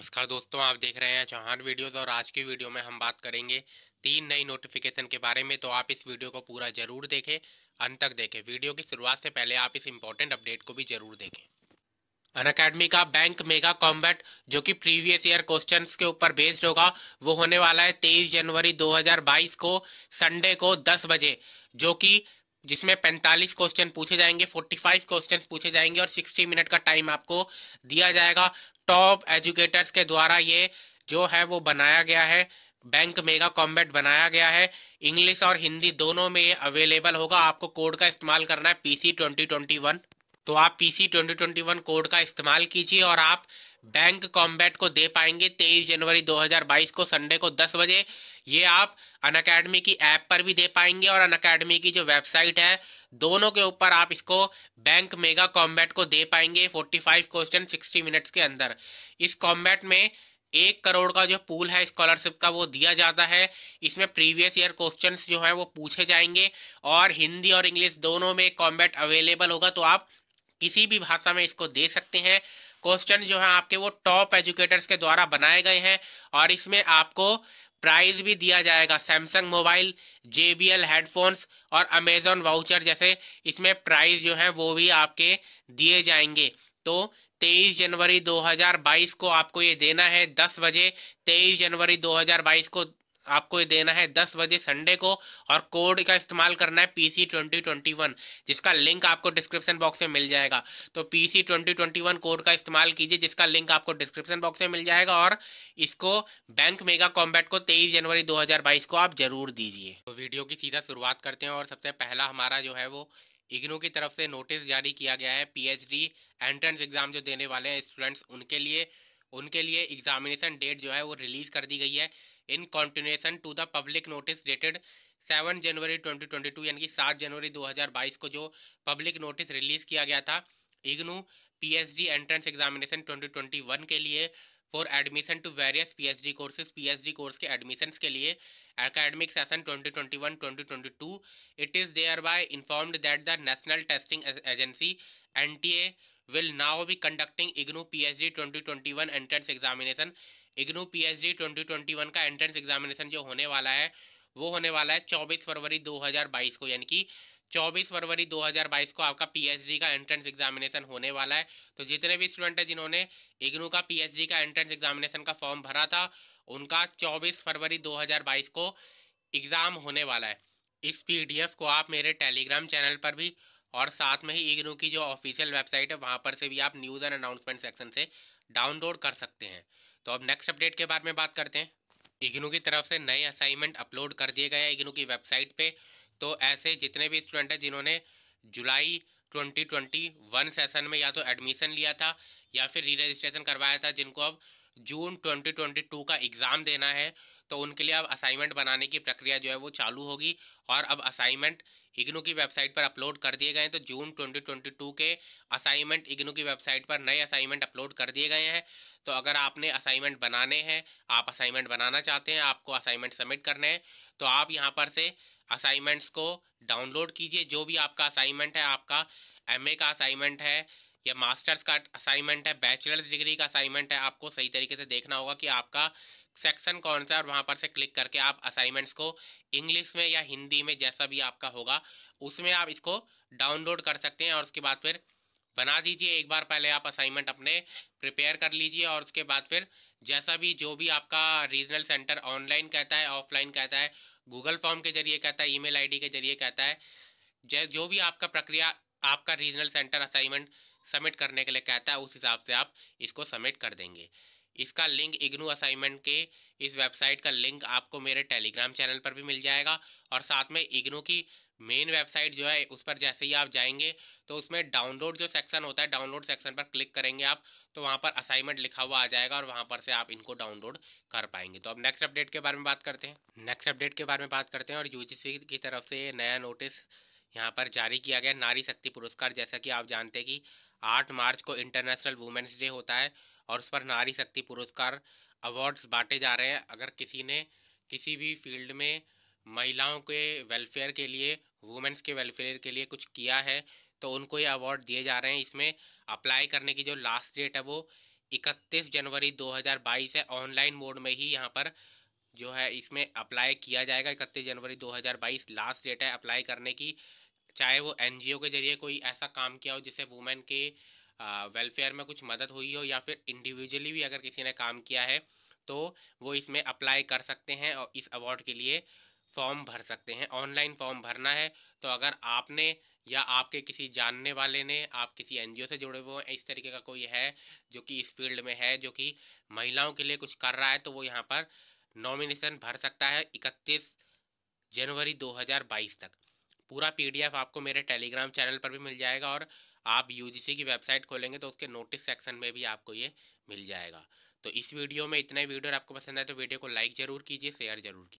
नमस्कार दोस्तों आप देख रहे हैं चौहान वीडियोस और आज की वीडियो में हम बात करेंगे तीन नई नोटिफिकेशन के बारे में तो आप इस वीडियो को पूरा जरूर देखें अंत तक देखें वीडियो की शुरुआत से पहले आप इस इम्पोर्टेंट अपडेट को भी जरूर देखें अन अकेडमी का बैंक मेगा कॉम्बैट जो कि प्रीवियस ईयर क्वेश्चंस के ऊपर बेस्ड होगा वो होने वाला है तेईस जनवरी 2022 को संडे को 10 बजे जो कि जिसमें 45 क्वेश्चन पूछे जाएंगे 45 क्वेश्चन पूछे जाएंगे और 60 मिनट का टाइम आपको दिया जाएगा टॉप एजुकेटर्स के द्वारा ये जो है वो बनाया गया है बैंक मेगा कॉम्बेट बनाया गया है इंग्लिश और हिंदी दोनों में ये अवेलेबल होगा आपको कोड का इस्तेमाल करना है पीसी ट्वेंटी ट्वेंटी वन तो आप PC twenty twenty one code का इस्तेमाल कीजिए और आप बैंक कॉम्बैट को दे पाएंगे तेईस जनवरी बाईस को संडे को दस बजे ये आप अन अकेडमी की ऐप पर भी दे पाएंगे और अन अकेडमी की जो वेबसाइट है दोनों के ऊपर आप इसको बैंक मेगा कॉम्बैट को दे पाएंगे 45 क्वेश्चन 60 मिनट्स के अंदर इस कॉम्बैट में एक करोड़ का जो पूल है स्कॉलरशिप का वो दिया जाता है इसमें प्रीवियस ईयर क्वेश्चंस जो है वो पूछे जाएंगे और हिंदी और इंग्लिश दोनों में कॉम्बैट अवेलेबल होगा तो आप किसी भी भाषा में इसको दे सकते हैं क्वेश्चन जो है आपके वो टॉप एजुकेटर्स के द्वारा बनाए गए हैं और इसमें आपको प्राइज भी दिया जाएगा Samsung mobile J B L headphones और अमेजोन वाउचर जैसे इसमें प्राइज जो है वो भी आपके दिए जाएंगे तो 23 जनवरी 2022 को आपको ये देना है 10 बजे 23 जनवरी 2022 को आपको ये देना है दस बजे संडे को और कोड का इस्तेमाल करना है पीसी ट्वेंटी ट्वेंटी वन जिसका लिंक आपको डिस्क्रिप्शन बॉक्स में मिल जाएगा तो PC twenty twenty one code का इस्तेमाल कीजिए जिसका लिंक आपको डिस्क्रिप्शन बॉक्स में मिल जाएगा और इसको बैंक मेगा कॉम्बैट को तेईस जनवरी दो हजार बाईस को आप जरूर दीजिए तो वीडियो की सीधा शुरुआत करते हैं और सबसे पहला हमारा जो है वो इग्नो की तरफ से नोटिस जारी किया गया है पीएचडी एंट्रेंस एग्जाम जो देने वाले हैं स्टूडेंट्स उनके लिए उनके लिए एग्जामिनेशन डेट जो है वो रिलीज कर दी गई है in continuation to the public notice dated seven January 2022 यानी कि सात जनवरी 2022 को जो पब्लिक नोटिस रिलीज किया गया था इग्नू पीएचडी एंट्रेंस एग्जामिनेशन 2021 के लिए for admission to various PhD courses PhD course के एडमिशन के लिए academic session 2021-2022 it is thereby informed that the National Testing Agency NTA will now be conducting IGNU PhD 2021 entrance examination IGNU PhD 2021 का entrance examination जो होने वाला है वो होने वाला है 24 फरवरी 2022 को यानी कि 24 फरवरी 2022 को आपका डी का एंट्रेंस एग्जामिनेशन होने वाला है तो जितने भी स्टूडेंट हैं जिन्होंने इग्नू का डी का एंट्रेंस एग्जामिनेशन का फॉर्म भरा था उनका 24 फरवरी 2022 को एग्ज़ाम होने वाला है इस एफ को आप मेरे टेलीग्राम चैनल पर भी और साथ में ही इग्नू की जो ऑफिशियल वेबसाइट है वहाँ पर से भी आप न्यूज़ एंड अनाउंसमेंट सेक्शन से डाउनलोड कर सकते हैं तो अब नेक्स्ट अपडेट के बारे में बात करते हैं इग्नू की तरफ से नए असाइनमेंट अपलोड कर दिए गए हैं इग्नू की वेबसाइट पे तो ऐसे जितने भी स्टूडेंट हैं जिन्होंने जुलाई 2021 सेशन में या तो एडमिशन लिया था या फिर री रजिस्ट्रेशन करवाया था जिनको अब जून 2022 का एग्ज़ाम देना है तो उनके लिए अब असाइनमेंट बनाने की प्रक्रिया जो है वो चालू होगी और अब असाइनमेंट इग्नू की वेबसाइट पर अपलोड कर दिए गए हैं तो जून 2022 के असाइनमेंट इग्नू की वेबसाइट पर नए असाइनमेंट अपलोड कर दिए गए हैं तो अगर आपने असाइनमेंट बनाने हैं आप असाइनमेंट बनाना चाहते हैं आपको असाइनमेंट सबमिट करने हैं तो आप यहाँ पर से असाइनमेंट्स को डाउनलोड कीजिए जो भी आपका असाइनमेंट है आपका एम का असाइनमेंट है या मास्टर्स का असाइनमेंट है बैचलर्स डिग्री का असाइनमेंट है आपको सही तरीके से देखना होगा कि आपका सेक्शन कौन सा है और वहाँ पर से क्लिक करके आप असाइनमेंट्स को इंग्लिश में या हिंदी में जैसा भी आपका होगा उसमें आप इसको डाउनलोड कर सकते हैं और उसके बाद फिर बना दीजिए एक बार पहले आप असाइनमेंट अपने प्रिपेयर कर लीजिए और उसके बाद फिर जैसा भी जो भी आपका रीजनल सेंटर ऑनलाइन कहता है ऑफलाइन कहता है गूगल फॉर्म के जरिए कहता है ईमेल आईडी के जरिए कहता है जो भी आपका प्रक्रिया आपका रीजनल सेंटर असाइनमेंट सबमिट करने के लिए कहता है उस हिसाब से आप इसको सबमिट कर देंगे इसका लिंक इग्नू असाइनमेंट के इस वेबसाइट का लिंक आपको मेरे टेलीग्राम चैनल पर भी मिल जाएगा और साथ में इग्नू की मेन वेबसाइट जो है उस पर जैसे ही आप जाएंगे तो उसमें डाउनलोड जो सेक्शन होता है डाउनलोड सेक्शन पर क्लिक करेंगे आप तो वहाँ पर असाइनमेंट लिखा हुआ आ जाएगा और वहाँ पर से आप इनको डाउनलोड कर पाएंगे तो अब नेक्स्ट अपडेट के बारे में बात करते हैं नेक्स्ट अपडेट के बारे में बात करते हैं और यू की तरफ से नया नोटिस यहाँ पर जारी किया गया नारी शक्ति पुरस्कार जैसा कि आप जानते हैं कि आठ मार्च को इंटरनेशनल वुमेन्स डे होता है और उस पर नारी शक्ति पुरस्कार अवार्ड्स बांटे जा रहे हैं अगर किसी ने किसी भी फील्ड में महिलाओं के वेलफेयर के लिए वुमेंस के वेलफेयर के लिए कुछ किया है तो उनको ये अवार्ड दिए जा रहे हैं इसमें अप्लाई करने की जो लास्ट डेट है वो 31 जनवरी 2022 है ऑनलाइन मोड में ही यहाँ पर जो है इसमें अप्लाई किया जाएगा इकतीस जनवरी 2022 लास्ट डेट है अप्लाई करने की चाहे वो एन के जरिए कोई ऐसा काम किया हो जिससे वुमेन के वेलफेयर में कुछ मदद हुई हो या फिर इंडिविजुअली भी अगर किसी ने काम किया है तो वो इसमें अप्लाई कर सकते हैं और इस अवार्ड के लिए फॉर्म भर सकते हैं ऑनलाइन फॉर्म भरना है तो अगर आपने या आपके किसी जानने वाले ने आप किसी एनजीओ से जुड़े हुए हैं इस तरीके का कोई है जो कि इस फील्ड में है जो कि महिलाओं के लिए कुछ कर रहा है तो वो यहाँ पर नॉमिनेशन भर सकता है इकतीस जनवरी 2022 तक पूरा पीडीएफ आपको मेरे टेलीग्राम चैनल पर भी मिल जाएगा और आप यूजीसी की वेबसाइट खोलेंगे तो उसके नोटिस सेक्शन में भी आपको ये मिल जाएगा तो इस वीडियो में इतना ही वीडियो आपको पसंद आए तो वीडियो को लाइक जरूर कीजिए शेयर जरूर कीजिए